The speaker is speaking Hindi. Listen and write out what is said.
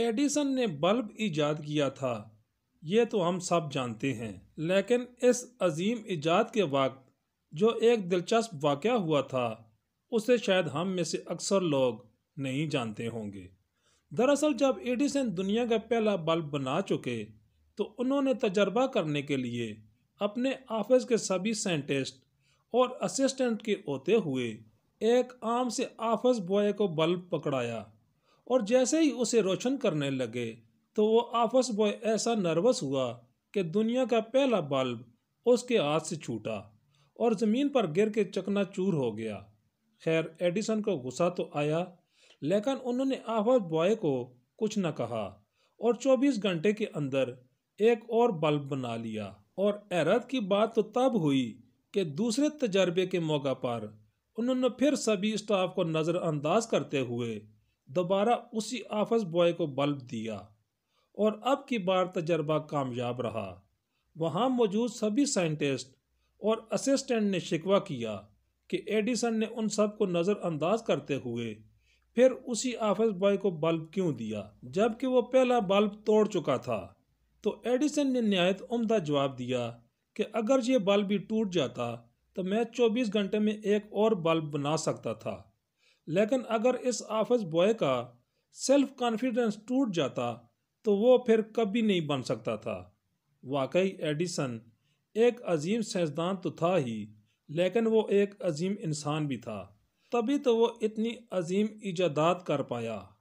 एडिसन ने बल्ब ईजाद किया था ये तो हम सब जानते हैं लेकिन इस अजीम ईजाद के वक्त जो एक दिलचस्प वाक़ हुआ था उसे शायद हम में से अक्सर लोग नहीं जानते होंगे दरअसल जब एडिसन दुनिया का पहला बल्ब बना चुके तो उन्होंने तजर्बा करने के लिए अपने ऑफिस के सभी साइंटिस्ट और असिस्टेंट के होते हुए एक आम से ऑफिस बॉय को बल्ब पकड़ाया और जैसे ही उसे रोशन करने लगे तो वो आफस बॉय ऐसा नर्वस हुआ कि दुनिया का पहला बल्ब उसके हाथ से छूटा और ज़मीन पर गिर के चकना चूर हो गया खैर एडिसन को गुस्सा तो आया लेकिन उन्होंने आफस बॉय को कुछ न कहा और 24 घंटे के अंदर एक और बल्ब बना लिया और हैरत की बात तो तब हुई कि दूसरे तजर्बे के मौका पर उन्होंने फिर सभी स्टाफ को नज़रअंदाज करते हुए दोबारा उसी आफस बॉय को बल्ब दिया और अब की बार तजर्बा कामयाब रहा वहाँ मौजूद सभी साइंटिस्ट और असिस्टेंट ने शिकवा किया कि एडिसन ने उन सब को नज़रअंदाज करते हुए फिर उसी आफिस बॉय को बल्ब क्यों दिया जबकि वो पहला बल्ब तोड़ चुका था तो एडिसन ने नहायत उमदा जवाब दिया कि अगर ये बल्ब भी टूट जाता तो मैं 24 घंटे में एक और बल्ब बना सकता था लेकिन अगर इस ऑफिस बॉय का सेल्फ कॉन्फिडेंस टूट जाता तो वो फिर कभी नहीं बन सकता था वाकई एडिसन एक अजीम साइंसदान तो था ही लेकिन वो एक अजीम इंसान भी था तभी तो वो इतनी अजीम ईजादात कर पाया